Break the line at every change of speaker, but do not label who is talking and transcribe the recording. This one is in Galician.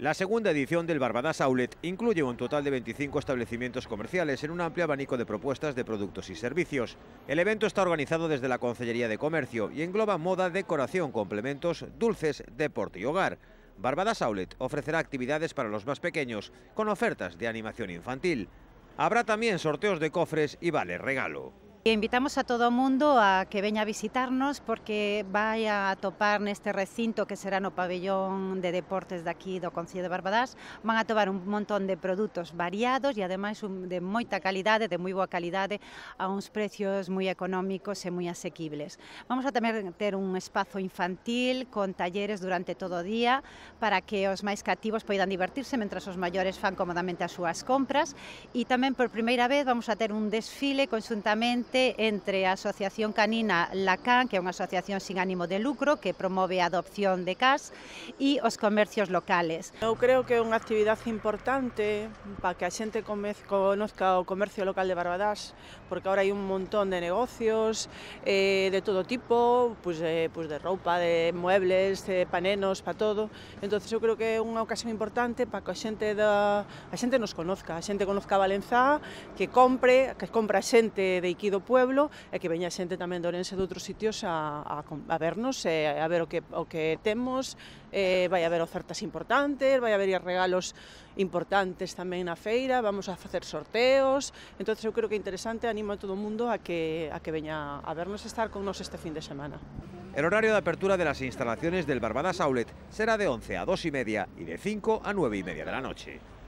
La segunda edición del Barbadas Outlet incluye un total de 25 establecimientos comerciales en un amplio abanico de propuestas de productos y servicios. El evento está organizado desde la Consellería de Comercio y engloba moda, decoración, complementos, dulces, deporte y hogar. Barbadas Outlet ofrecerá actividades para los más pequeños con ofertas de animación infantil. Habrá también sorteos de cofres y vale regalo.
E eh, invitamos a todo o mundo a que veña a visitarnos porque vai a topar neste recinto que será no pabellón de deportes daqui do Concello de Barbadás. Van a topar un montón de produtos variados e ademais de moita calidade, de moi boa calidade, a uns precios moi económicos e moi asequibles. Vamos a tamén ter un espazo infantil con talleres durante todo o día para que os máis cativos poidan divertirse mentras os maiores fan comodamente as súas compras e tamén por primeira vez vamos a ter un desfile conjuntamente debate entre a Asociación Canina Lacan, que é unha asociación sin ánimo de lucro que promove a adopción de cas, e os comercios locales.
Eu creo que é unha actividade importante para que a xente conozca o comercio local de Barbadás, porque agora hai un montón de negocios eh, de todo tipo, pues, eh, pues de roupa, de muebles, de panenos, para todo. Entonces eu creo que é unha ocasión importante para que a xente da, a xente nos conozca, a xente conozca a Valenzá, que compre, que compra xente de Iquido pueblo eh, que venga gente también de Orense de otros sitios a, vernos, eh, a ver o que, tenemos, eh, vaya a haber ofertas importantes, a haber regalos importantes también a feira, vamos a hacer sorteos, entonces yo creo que interesante, animo a todo el mundo a que, a que veña a vernos estar con nosotros este fin de semana.
El horario de apertura de las instalaciones del Barbadas Outlet será de 11 a 2 y media y de 5 a 9 y media de la noche.